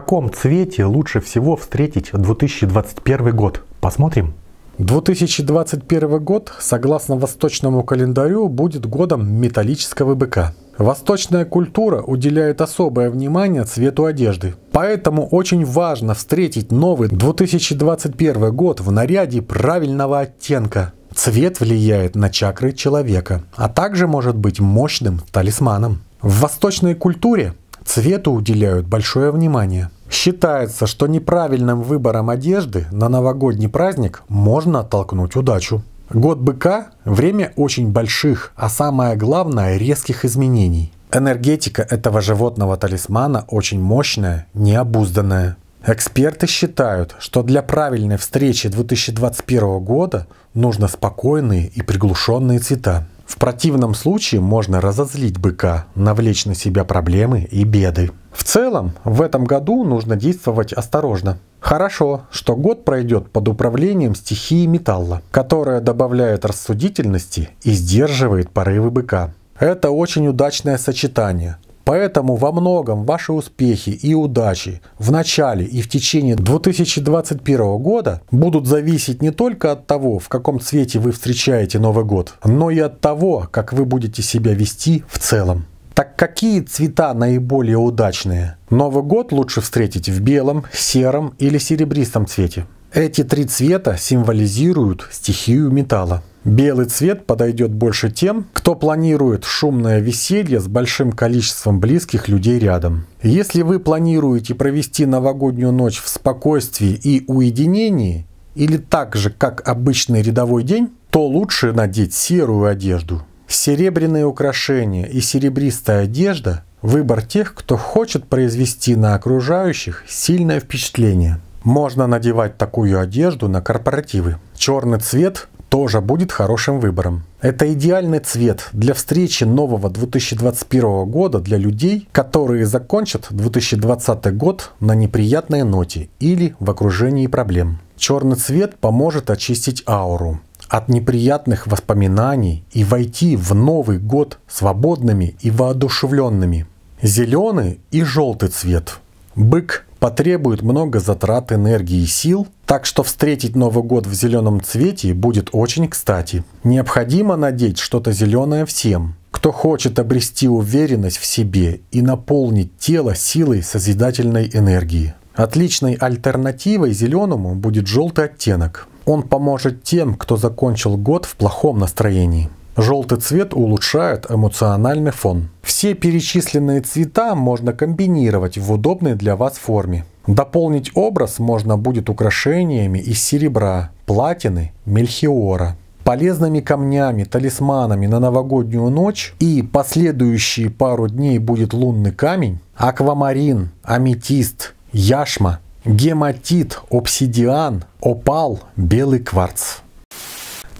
каком цвете лучше всего встретить 2021 год? Посмотрим. 2021 год, согласно восточному календарю, будет годом металлического быка. Восточная культура уделяет особое внимание цвету одежды. Поэтому очень важно встретить новый 2021 год в наряде правильного оттенка. Цвет влияет на чакры человека, а также может быть мощным талисманом. В восточной культуре Цвету уделяют большое внимание. Считается, что неправильным выбором одежды на новогодний праздник можно оттолкнуть удачу. Год быка – время очень больших, а самое главное – резких изменений. Энергетика этого животного талисмана очень мощная, необузданная. Эксперты считают, что для правильной встречи 2021 года нужно спокойные и приглушенные цвета. В противном случае можно разозлить быка, навлечь на себя проблемы и беды. В целом, в этом году нужно действовать осторожно. Хорошо, что год пройдет под управлением стихии металла, которая добавляет рассудительности и сдерживает порывы быка. Это очень удачное сочетание, Поэтому во многом ваши успехи и удачи в начале и в течение 2021 года будут зависеть не только от того, в каком цвете вы встречаете Новый год, но и от того, как вы будете себя вести в целом. Так какие цвета наиболее удачные? Новый год лучше встретить в белом, сером или серебристом цвете. Эти три цвета символизируют стихию металла. Белый цвет подойдет больше тем, кто планирует шумное веселье с большим количеством близких людей рядом. Если вы планируете провести новогоднюю ночь в спокойствии и уединении, или так же, как обычный рядовой день, то лучше надеть серую одежду. Серебряные украшения и серебристая одежда – выбор тех, кто хочет произвести на окружающих сильное впечатление. Можно надевать такую одежду на корпоративы. Черный цвет тоже будет хорошим выбором. Это идеальный цвет для встречи нового 2021 года для людей, которые закончат 2020 год на неприятной ноте или в окружении проблем. Черный цвет поможет очистить ауру от неприятных воспоминаний и войти в Новый год свободными и воодушевленными. Зеленый и желтый цвет. Бык потребует много затрат энергии и сил, так что встретить Новый год в зеленом цвете будет очень кстати. Необходимо надеть что-то зеленое всем, кто хочет обрести уверенность в себе и наполнить тело силой созидательной энергии. Отличной альтернативой зеленому будет желтый оттенок. Он поможет тем, кто закончил год в плохом настроении. Желтый цвет улучшает эмоциональный фон. Все перечисленные цвета можно комбинировать в удобной для вас форме. Дополнить образ можно будет украшениями из серебра, платины, мельхиора полезными камнями, талисманами на новогоднюю ночь и последующие пару дней будет лунный камень, аквамарин, аметист, яшма, гематит, обсидиан, опал, белый кварц.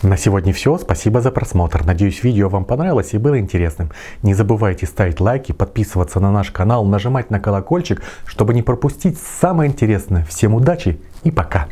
На сегодня все, спасибо за просмотр. Надеюсь видео вам понравилось и было интересным. Не забывайте ставить лайки, подписываться на наш канал, нажимать на колокольчик, чтобы не пропустить самое интересное. Всем удачи и пока!